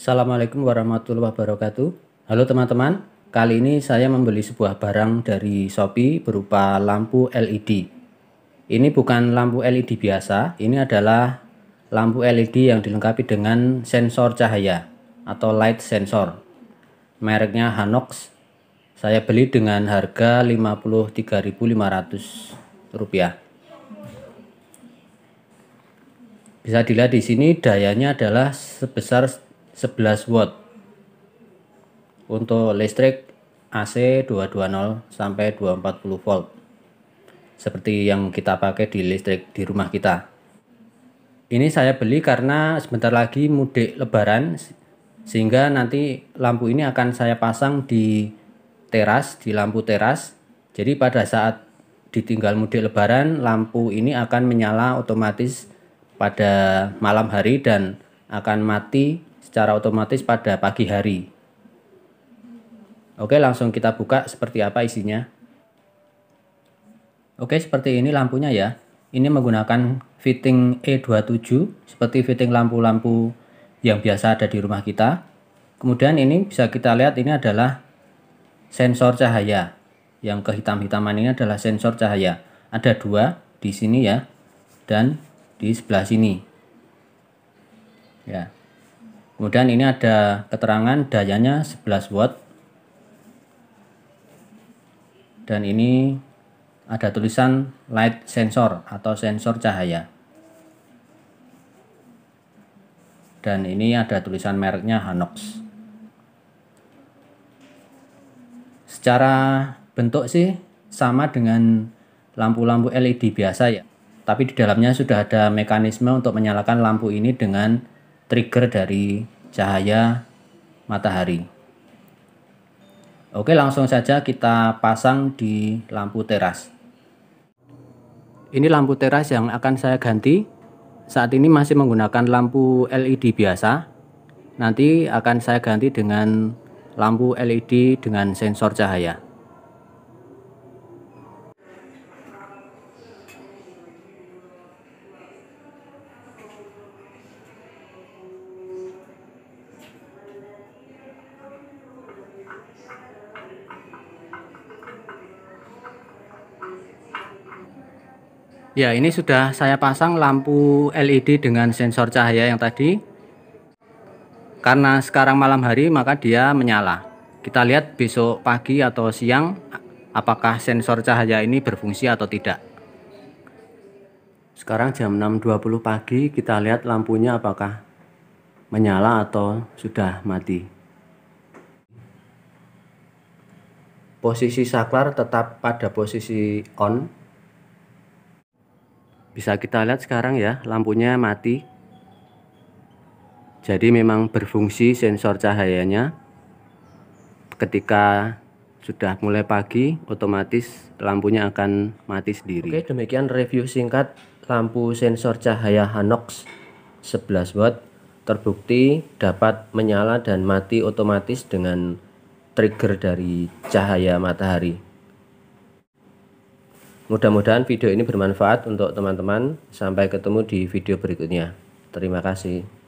Assalamualaikum warahmatullahi wabarakatuh. Halo teman-teman, kali ini saya membeli sebuah barang dari Shopee berupa lampu LED. Ini bukan lampu LED biasa, ini adalah lampu LED yang dilengkapi dengan sensor cahaya atau light sensor. Mereknya Hanox. Saya beli dengan harga Rp53.500. Bisa dilihat di sini dayanya adalah sebesar 11 watt untuk listrik AC 220 sampai 240 volt seperti yang kita pakai di listrik di rumah kita ini saya beli karena sebentar lagi mudik lebaran sehingga nanti lampu ini akan saya pasang di teras di lampu teras jadi pada saat ditinggal mudik lebaran lampu ini akan menyala otomatis pada malam hari dan akan mati secara otomatis pada pagi hari. Oke, langsung kita buka seperti apa isinya. Oke, seperti ini lampunya ya. Ini menggunakan fitting E27 seperti fitting lampu-lampu yang biasa ada di rumah kita. Kemudian ini bisa kita lihat ini adalah sensor cahaya. Yang kehitam-hitaman ini adalah sensor cahaya. Ada dua di sini ya dan di sebelah sini. Ya kemudian ini ada keterangan dayanya 11 watt dan ini ada tulisan light sensor atau sensor cahaya dan ini ada tulisan mereknya Hanox secara bentuk sih sama dengan lampu-lampu LED biasa ya tapi di dalamnya sudah ada mekanisme untuk menyalakan lampu ini dengan trigger dari cahaya matahari. Oke, langsung saja kita pasang di lampu teras. Ini lampu teras yang akan saya ganti. Saat ini masih menggunakan lampu LED biasa. Nanti akan saya ganti dengan lampu LED dengan sensor cahaya. Ya, ini sudah saya pasang lampu LED dengan sensor cahaya yang tadi. Karena sekarang malam hari, maka dia menyala. Kita lihat besok pagi atau siang apakah sensor cahaya ini berfungsi atau tidak. Sekarang jam 6.20 pagi, kita lihat lampunya apakah menyala atau sudah mati. Posisi saklar tetap pada posisi on bisa kita lihat sekarang ya lampunya mati jadi memang berfungsi sensor cahayanya ketika sudah mulai pagi otomatis lampunya akan mati sendiri oke demikian review singkat lampu sensor cahaya Hanox 11 watt terbukti dapat menyala dan mati otomatis dengan trigger dari cahaya matahari Mudah-mudahan video ini bermanfaat untuk teman-teman. Sampai ketemu di video berikutnya. Terima kasih.